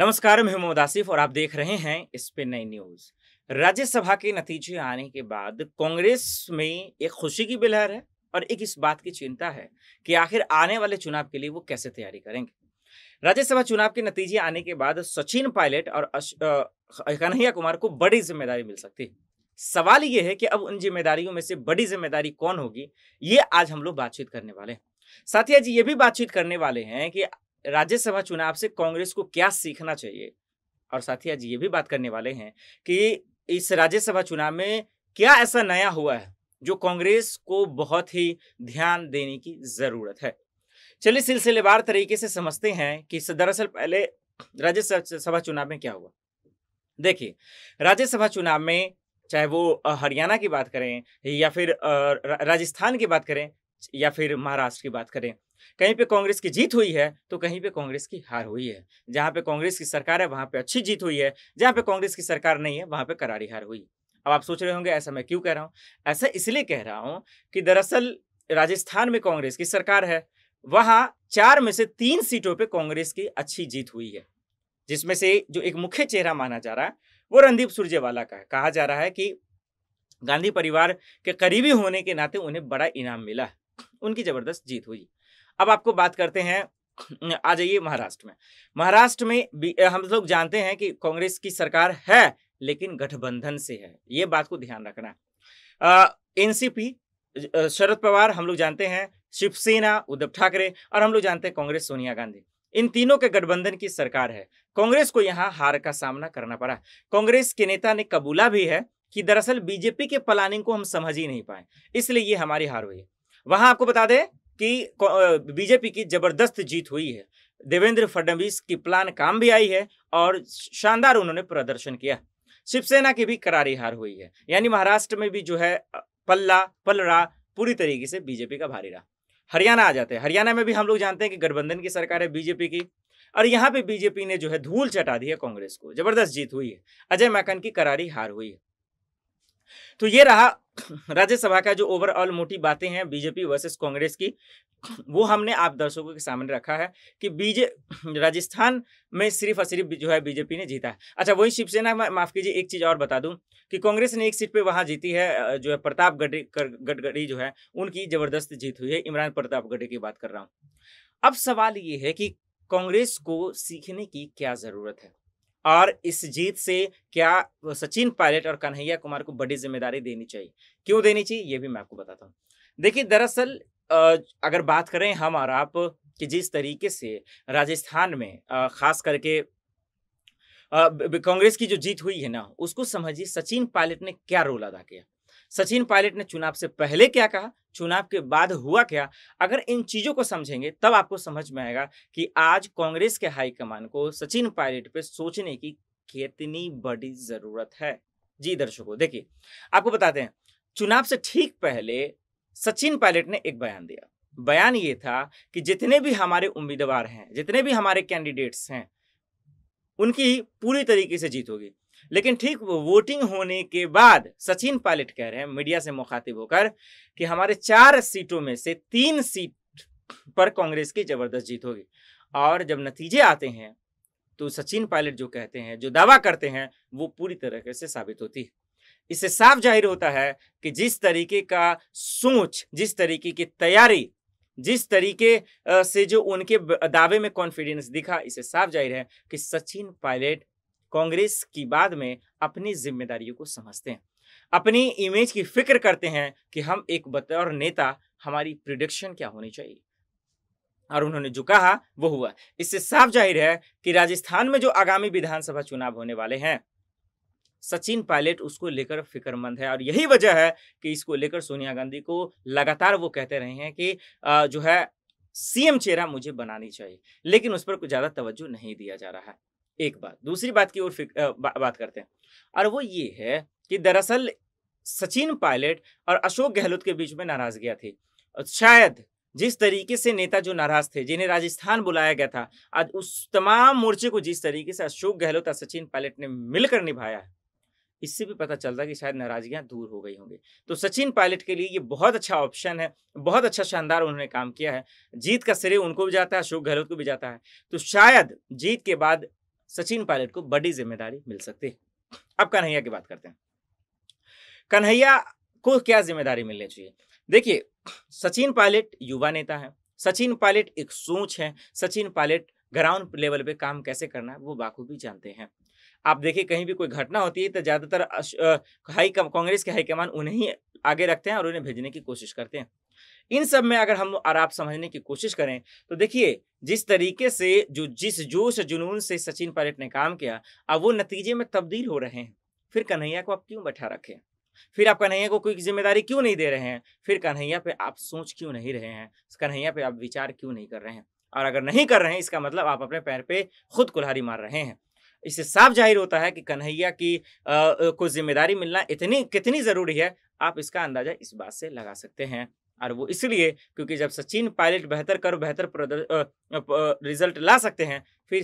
नमस्कार मैं मोहम्मद आसिफ और आप देख रहे हैं स्पिन नई न्यूज राज्यसभा के नतीजे आने के बाद कांग्रेस में एक खुशी की बिलहर है और एक इस बात की चिंता है कि आखिर आने वाले चुनाव के लिए वो कैसे तैयारी करेंगे राज्यसभा चुनाव के नतीजे आने के बाद सचिन पायलट और कन्हैया कुमार को बड़ी जिम्मेदारी मिल सकती है सवाल यह है कि अब उन जिम्मेदारियों में से बड़ी जिम्मेदारी कौन होगी ये आज हम लोग बातचीत करने वाले हैं साथिया जी ये भी बातचीत करने वाले हैं कि राज्यसभा चुनाव से कांग्रेस को क्या सीखना चाहिए और साथ ही आज ये भी बात करने वाले हैं कि इस राज्यसभा चुनाव में क्या ऐसा नया हुआ है जो कांग्रेस को बहुत ही ध्यान देने की जरूरत है चलिए सिलसिलेवार तरीके से समझते हैं कि दरअसल पहले राज्यसभा चुनाव में क्या हुआ देखिए राज्यसभा चुनाव में चाहे वो हरियाणा की बात करें या फिर राजस्थान की बात करें या फिर महाराष्ट्र की बात करें कहीं पे कांग्रेस की जीत हुई है तो कहीं पे कांग्रेस की हार हुई है जहां पे कांग्रेस की सरकार है वहां पे अच्छी जीत हुई है जहां पे कांग्रेस की सरकार नहीं है वहां पे करारी हार हुई अब आप सोच रहे होंगे ऐसा मैं क्यों कह रहा हूँ ऐसा इसलिए कह रहा हूं कि दरअसल राजस्थान में कांग्रेस की सरकार है वहां चार में से तीन सीटों पर कांग्रेस की अच्छी जीत हुई है जिसमें से जो एक मुख्य चेहरा माना जा रहा है वो रणदीप सुरजेवाला का है कहा जा रहा है कि गांधी परिवार के करीबी होने के नाते उन्हें बड़ा इनाम मिला है उनकी जबरदस्त जीत हुई अब आपको बात करते हैं आ जाइए महाराष्ट्र में महाराष्ट्र में हम लोग जानते हैं कि कांग्रेस की सरकार है लेकिन गठबंधन से है ये बात को ध्यान रखना एनसीपी शरद पवार हम लोग जानते हैं शिवसेना उद्धव ठाकरे और हम लोग जानते हैं कांग्रेस सोनिया गांधी इन तीनों के गठबंधन की सरकार है कांग्रेस को यहाँ हार का सामना करना पड़ा कांग्रेस के नेता ने कबूला भी है कि दरअसल बीजेपी के प्लानिंग को हम समझ ही नहीं पाए इसलिए ये हमारी हार हुई है वहां आपको बता दें कि बीजेपी की जबरदस्त जीत हुई है देवेंद्र फडणवीस की प्लान काम भी आई है और शानदार उन्होंने प्रदर्शन किया शिवसेना की भी करारी हार हुई है यानी महाराष्ट्र में भी जो है पल्ला पलड़ा पूरी तरीके से बीजेपी का भारी रहा हरियाणा आ जाते हैं हरियाणा में भी हम लोग जानते हैं कि गठबंधन की सरकार है बीजेपी की और यहाँ पे बीजेपी ने जो है धूल चटा दी है कांग्रेस को जबरदस्त जीत हुई है अजय मैकन की करारी हार हुई है तो ये रहा राज्यसभा का जो ओवरऑल मोटी बातें हैं बीजेपी वर्सेस कांग्रेस की वो हमने आप दर्शकों के सामने रखा है कि बीजे राजस्थान में सिर्फ और सिर्फ जो है बीजेपी ने जीता है अच्छा वही शिवसेना माफ कीजिए एक चीज और बता दूं कि कांग्रेस ने एक सीट पे वहां जीती है जो है प्रताप गडकरी जो है उनकी जबरदस्त जीत हुई है इमरान प्रताप गडकरी की बात कर रहा हूँ अब सवाल ये है कि कांग्रेस को सीखने की क्या जरूरत है और इस जीत से क्या सचिन पायलट और कन्हैया कुमार को बड़ी जिम्मेदारी देनी चाहिए क्यों देनी चाहिए ये भी मैं आपको बताता हूँ देखिए दरअसल अगर बात करें हम और आप कि जिस तरीके से राजस्थान में खास करके कांग्रेस की जो जीत हुई है ना उसको समझिए सचिन पायलट ने क्या रोल अदा किया सचिन पायलट ने चुनाव से पहले क्या कहा चुनाव के बाद हुआ क्या अगर इन चीज़ों को समझेंगे तब आपको समझ में आएगा कि आज कांग्रेस के हाईकमान को सचिन पायलट पे सोचने की कितनी बड़ी ज़रूरत है जी दर्शकों देखिए आपको बताते हैं चुनाव से ठीक पहले सचिन पायलट ने एक बयान दिया बयान ये था कि जितने भी हमारे उम्मीदवार हैं जितने भी हमारे कैंडिडेट्स हैं उनकी पूरी तरीके से जीत होगी लेकिन ठीक वोटिंग होने के बाद सचिन पायलट कह रहे हैं मीडिया से मुखातिब होकर कि हमारे चार सीटों में से तीन सीट पर कांग्रेस की जबरदस्त जीत होगी और जब नतीजे आते हैं तो सचिन पायलट जो कहते हैं जो दावा करते हैं वो पूरी तरह से साबित होती है इससे साफ जाहिर होता है कि जिस तरीके का सोच जिस तरीके की तैयारी जिस तरीके से जो उनके दावे में कॉन्फिडेंस दिखा इसे साफ जाहिर है कि सचिन पायलट कांग्रेस की बाद में अपनी जिम्मेदारियों को समझते हैं अपनी इमेज की फिक्र करते हैं कि हम एक बतौर नेता हमारी प्रिडिक्शन क्या होनी चाहिए और उन्होंने जो कहा वो हुआ इससे साफ जाहिर है कि राजस्थान में जो आगामी विधानसभा चुनाव होने वाले हैं सचिन पायलट उसको लेकर फिक्रमंद है और यही वजह है कि इसको लेकर सोनिया गांधी को लगातार वो कहते रहे हैं कि जो है सीएम चेहरा मुझे बनानी चाहिए लेकिन उस पर कुछ ज़्यादा तवज्जो नहीं दिया जा रहा है एक बात दूसरी बात की ओर बा, बात करते हैं और वो ये है कि दरअसल सचिन पायलट और अशोक गहलोत के बीच में नाराज गया थी और शायद जिस तरीके से नेता जो नाराज थे जिन्हें राजस्थान बुलाया गया था आज उस तमाम मोर्चे को जिस तरीके से अशोक गहलोत और सचिन पायलट ने मिलकर निभाया इससे भी पता चलता कि शायद नाराजगियां दूर हो गई होंगी तो सचिन पायलट के लिए ये बहुत अच्छा ऑप्शन है बहुत अच्छा शानदार उन्होंने काम किया है जीत का श्रेय उनको भी जाता है अशोक गहलोत को भी जाता है तो शायद जीत के बाद सचिन पायलट को बड़ी जिम्मेदारी मिल सकती है अब कन्हैया की बात करते हैं कन्हैया को क्या जिम्मेदारी मिलनी चाहिए देखिए सचिन पायलट युवा नेता है सचिन पायलट एक सोच है सचिन पायलट ग्राउंड लेवल पे काम कैसे करना है वो बाखूबी जानते हैं आप देखिए कहीं भी कोई घटना होती है तो ज़्यादातर हाई कांग्रेस के हाईकमान उन्हें आगे रखते हैं और उन्हें भेजने की कोशिश करते हैं इन सब में अगर हम और आप समझने की कोशिश करें तो देखिए जिस तरीके से जो जिस जोश जुनून से सचिन पायलट ने काम किया अब वो नतीजे में तब्दील हो रहे हैं फिर कन्हैया को आप क्यों बैठा रखें फिर आप कन्हैया को कोई जिम्मेदारी क्यों नहीं दे रहे हैं फिर कन्हैया पे आप सोच क्यों नहीं रहे हैं कन्हैया पे आप विचार क्यों नहीं कर रहे हैं और अगर नहीं कर रहे हैं इसका मतलब आप अपने पैर पे खुद कुल्हारी मार रहे हैं इससे साफ जाहिर होता है कि कन्हैया की आ, को जिम्मेदारी मिलना इतनी कितनी ज़रूरी है आप इसका अंदाज़ा इस बात से लगा सकते हैं और वो इसलिए क्योंकि जब सचिन पायलट बेहतर कर बेहतर रिजल्ट ला सकते हैं फिर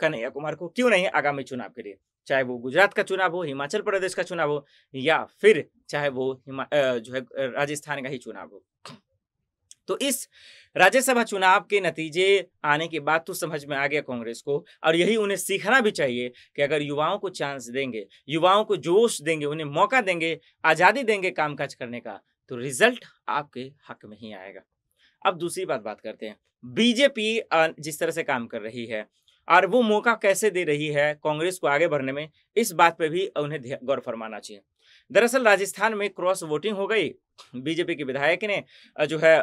कन्हैया कुमार को क्यों नहीं आगामी चुनाव के लिए चाहे वो गुजरात का चुनाव हो हिमाचल प्रदेश का चुनाव हो या फिर चाहे वो जो है राजस्थान का ही चुनाव हो तो इस राज्यसभा चुनाव के नतीजे आने के बाद तो समझ में आ गया कांग्रेस को और यही उन्हें सीखना भी चाहिए कि अगर युवाओं को चांस देंगे युवाओं को जोश देंगे उन्हें मौका देंगे आज़ादी देंगे कामकाज करने का तो रिजल्ट आपके हक में ही आएगा अब दूसरी बात बात करते हैं बीजेपी जिस तरह से काम कर रही है और वो मौका कैसे दे रही है कांग्रेस को आगे बढ़ने में इस बात पे भी उन्हें गौर फरमाना चाहिए दरअसल राजस्थान में क्रॉस वोटिंग हो गई बीजेपी के विधायक ने जो है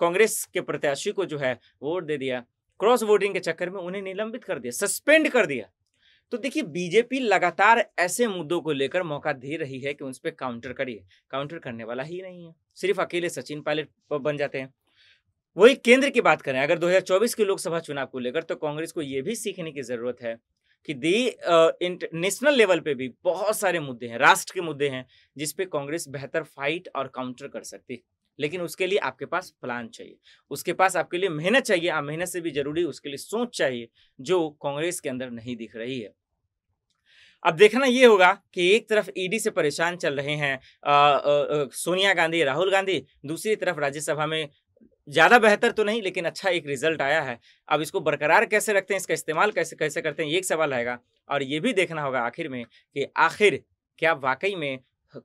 कांग्रेस के प्रत्याशी को जो है वोट दे दिया क्रॉस वोटिंग के चक्कर में उन्हें निलंबित कर दिया सस्पेंड कर दिया तो देखिए बीजेपी लगातार ऐसे मुद्दों को लेकर मौका दे रही है कि उस पर काउंटर करिए काउंटर करने वाला ही नहीं है सिर्फ अकेले सचिन पायलट बन जाते हैं वही केंद्र की बात करें अगर 2024 के लोकसभा चुनाव को लेकर तो कांग्रेस को यह भी सीखने की जरूरत है कि दे नेशनल लेवल पे भी बहुत सारे मुद्दे हैं राष्ट्र के मुद्दे हैं जिसपे कांग्रेस बेहतर फाइट और काउंटर कर सकती है लेकिन उसके लिए आपके पास प्लान चाहिए उसके पास आपके लिए मेहनत चाहिए आप मेहनत से भी जरूरी उसके लिए सोच चाहिए जो कांग्रेस के अंदर नहीं दिख रही है अब देखना ये होगा कि एक तरफ ईडी e से परेशान चल रहे हैं आ, आ, आ, सोनिया गांधी राहुल गांधी दूसरी तरफ राज्यसभा में ज़्यादा बेहतर तो नहीं लेकिन अच्छा एक रिजल्ट आया है अब इसको बरकरार कैसे रखते हैं इसका इस्तेमाल कैसे कैसे करते हैं ये एक सवाल आएगा और ये भी देखना होगा आखिर में कि आखिर क्या वाकई में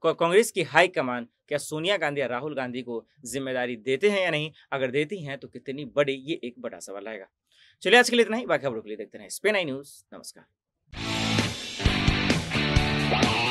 कांग्रेस की हाई कमान क्या सोनिया गांधी या राहुल गांधी को जिम्मेदारी देते हैं या नहीं अगर देती हैं तो कितनी बड़ी ये एक बड़ा सवाल आएगा चलिए आज के लिए इतना ही बाकी खबरों के लिए देखते हैं स्पेन आई न्यूज़ नमस्कार